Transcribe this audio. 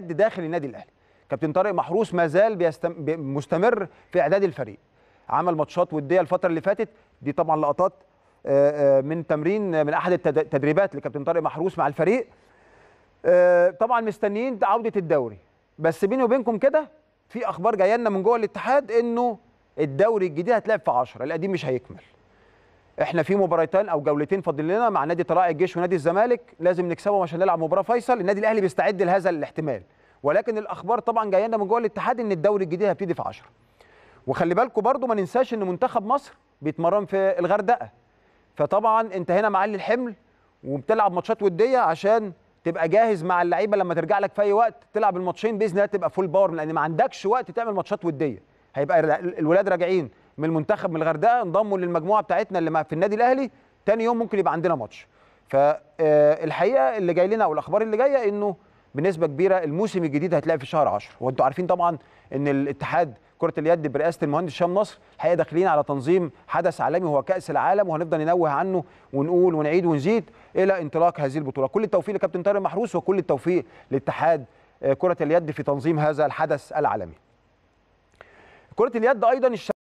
داخل النادي الاهلي كابتن طارق محروس ما زال مستمر في اعداد الفريق عمل ماتشات وديه الفتره اللي فاتت دي طبعا لقطات من تمرين من احد التدريبات لكابتن طارق محروس مع الفريق طبعا مستنيين عوده الدوري بس بيني وبينكم كده في اخبار جايه لنا من جوه الاتحاد انه الدوري الجديد هتلعب في 10 القديم مش هيكمل احنا في مباراتين او جولتين فاضل لنا مع نادي طلائع الجيش ونادي الزمالك لازم نكسبهم عشان نلعب مباراه فيصل النادي الاهلي بيستعد لهذا الاحتمال ولكن الاخبار طبعا جايه لنا من جوه الاتحاد ان الدوري الجديد هيبتدي في 10 وخلي بالكم برضو ما ننساش ان منتخب مصر بيتمرن في الغردقه فطبعا انت هنا معلي الحمل وبتلعب ماتشات وديه عشان تبقى جاهز مع اللعيبه لما ترجع لك في اي وقت تلعب الماتشين باذن الله تبقى فول باور لان ما عندكش وقت تعمل ماتشات وديه هيبقى الولاد راجعين من المنتخب من الغردقه انضموا للمجموعه بتاعتنا اللي في النادي الاهلي تاني يوم ممكن يبقى عندنا ماتش فالحقيقه آه، اللي جاي لنا او الاخبار اللي جايه انه بنسبه كبيره الموسم الجديد هتلاقي في شهر 10 وانتم عارفين طبعا ان الاتحاد كره اليد برئاسه المهندس هشام نصر الحقيقه داخلين على تنظيم حدث عالمي هو كاس العالم وهنفضل ننوه عنه ونقول ونعيد ونزيد الى انطلاق هذه البطوله كل التوفيق لكابتن طارق محروس وكل التوفيق لاتحاد آه، كره اليد في تنظيم هذا الحدث العالمي كره اليد ايضا